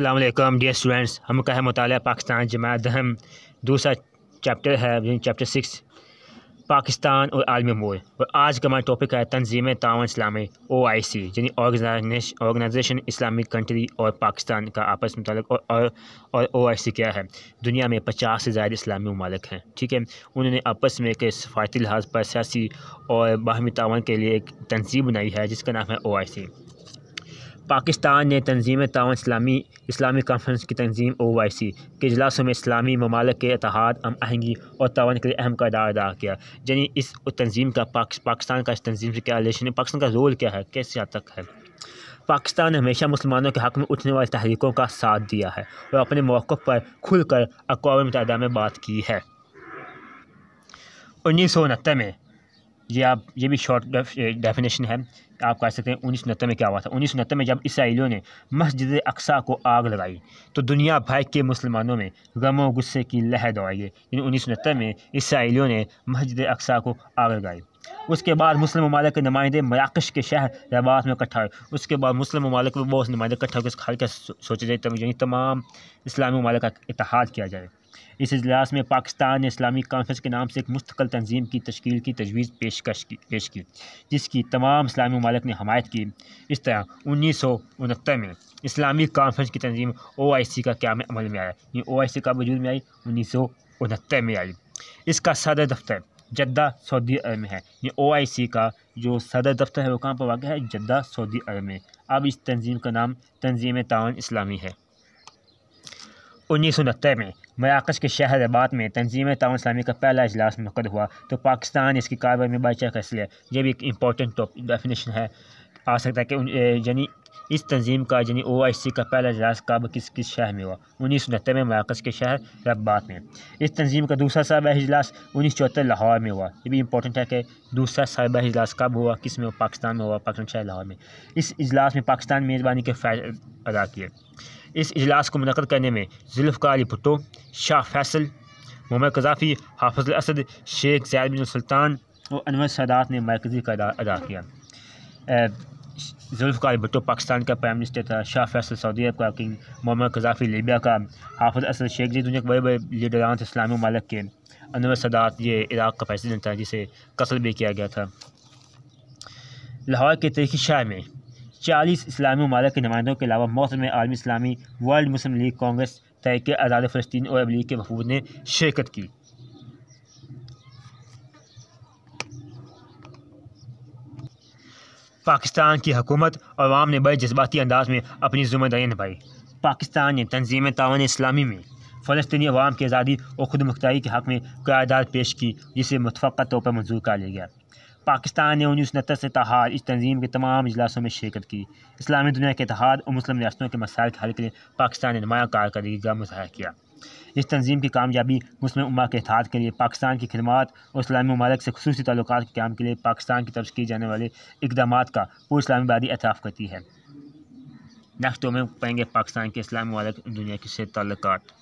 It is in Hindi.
अल्लाम डियर स्टूडेंट्स हम का है मताल पाकिस्तान जमात दहम दूसरा चैप्टर है चैप्टर सिक्स पाकिस्तान और आलमी मोल और आज का हमारा टॉपिक है तंजीम तावन इस्लामी ओ आई सी यानी ऑर्गेनाइजेशन इस्लामिक कंट्री और पाकिस्तान का आपस में और, और और ओ आई सी क्या है दुनिया में पचास से ज़्यादा इस्लामी ममालिक हैं ठीक है उन्होंने आपस में एक सफारती लिहाज पर सियासी और बाहमी तावन के लिए एक तंजीम बनाई है जिसका नाम है ओ आई सी पाकिस्तान ने तंजीम तावन इस्लामी इस्लामी कॉन्फ्रेंस की तंजीम ओ वाई सी के अजलासों में इस्लामी ममालक के अतहाद अम आहंगी और तावन के लिए अहम करदार अदा किया यानी इस तंजीम का पाकिस्तान का इस तंजीम से क्या रिलेशन है पाकिस्तान का रोल क्या है कैसे हद तक है पाकिस्तान ने हमेशा मुसलमानों के हक़ में उठने वाली तहरीकों का साथ दिया है और अपने मौक़ पर खुल कर अकवा मुतहदा में बात की है उन्नीस सौ उनहत्तर में ये आप ये भी शॉर्ट डेफिनेशन है आप कह सकते हैं उन्नीस नत्तर में क्या हुआ था उन्नीस नत्तर में जब इसराइलियों ने मस्जिद अक्सा को आग लगाई तो दुनिया भर के मुसलमानों में गमो गुस्से की लहर दौड़ाई गई उन्नीस नत्तर में इसराइलियों ने मस्जिद अक्सा को आग लगाई उसके बाद मुस्लिम ममालक के नुमाइंदे मराकश के शहर रबात में इकट्ठा हुए उसके बाद मुस्लिम ममालक में बहुत नुमाइंदे इकट्ठा होकर खाल के सोचा जाए तो तमाम इस्लामी ममालक का इतिहाद किया जाए इस अजलास में पाकिस्तान ने इस्लामिक कॉन्फ्रेंस के नाम से एक मुस्तकिल तंजीम की तश्ील की तजवीज़ पेशकश की पेश की जिसकी तमाम इस्लामी ममालक ने हमायत की इस तरह उन्नीस सौ उनहत्तर में इस्लामिक कॉन्फ्रेंस की तंजीम ओ आई सी का क्या अमल में आया ये ओ आई सी का वजूद में आई उन्नीस सौ उनहत्तर में आई इसका सदर दफ्तर जद्दा सऊदी अरब में है ये ओ आई सी का जो सदर दफ्तर है वो कहाँ पर वाक़ है जद्दा सऊदी अरब में अब इस तंजीम का नाम तंजीम तान इस्लामी है उन्नीस सौ उनहत्तर में मराकश के शहर आबाद में तंजीम ताउन इस्लामी का पहला अजलास मुनद हुआ तो पाकिस्तान इसकी कार्रवाई में बाई का इसलिए यह भी एक इम्पॉर्टेंट डेफिनेशन है आ सकता है कि यानी इस तंजीम का यानी ओ आई सी का पहला अजलास कब किस किस शहर में हुआ उन्नीस सौ उनहत्तर में मराकज़ के शहर रबात में इस तंजीम का दूसरा साहबा अजलास उन्नीस चौहत्तर लाहौर में हुआ ये भी इंपॉर्टेंट है कि दूसरा साहबा अजलास कब हुआ किस में हुआ पाकिस्तान में हुआ पाकिस्तान शहर लाहौर में इस अजलास में पाकिस्तान मेज़बानी के फ़ैज अदा किए इस अजलास को मनकद करने में जुल्फ़ार अली भुट्टो शाह फैसल मोहम्मद कजाफ़ी हाफज असद शेख जैद बिन सुल्तान और अनवर सादात ने मरकज़ी का अदा किया जुल्फ़ार भुटो पाकिस्तान का प्राइम मिनिस्टर था शाह फैसल सऊदी अरब का किंग मोहम्मद कजाफी लेबिया का हाफज असद शेख जी दुनिया के बड़े बड़े लीडरान थे इस्लामी ममालक के अनवर सदात ये इराक़ का प्रेसिडेंट था जिसे कसल भी किया गया था लाहौर के तरीकी शाह में चालीस इस्लामी ममालक के नुमाइंदों के अलावा मौसम में आलमी इस्लामी वर्ल्ड मुस्लिम लीग कांग्रेस तहरीक आज़ाद फ़लस्तीन और अबलीग के वफूद ने शिरकत की पाकिस्तान की हकूमत और आवाम ने बड़े जज्बाती अंदाज में अपनी जुम्मेदारी निभाई पाकिस्तान ने तंजीम तावन इस्लामी में फ़लस्तनी अवाम की आज़ादी और खुद मुख्तारी के हक़ में करारदाद पेश की जिसे मुतफ़ तौर पर मंजूर कर लिया गया पाकिस्तान ने उन्नीस उनहत्तर से तहार इस तंजीम के तमाम अजलासों में शिरकत की इस्लामी दुनिया के तहत और मुस्लिम रियासतों के मसाइल के हल के लिए पाकिस्तान ने नुमाया कारकर्दगी का मुजाह किया इस तंजीम की कामयाबी मुस्लिम उमा के इतिहाद के लिए पाकिस्तान की खदमात और इस्लामी ममालक से खसूस तल्लु के क्याम के लिए पाकिस्तान की तरफ किए जाने वाले इकदाम का पूरी इस्लामीबादी एतराफ़ करती है नेक्स्ट में पाएंगे पाकिस्तान के इस्लामी ममालक दुनिया से तल्लत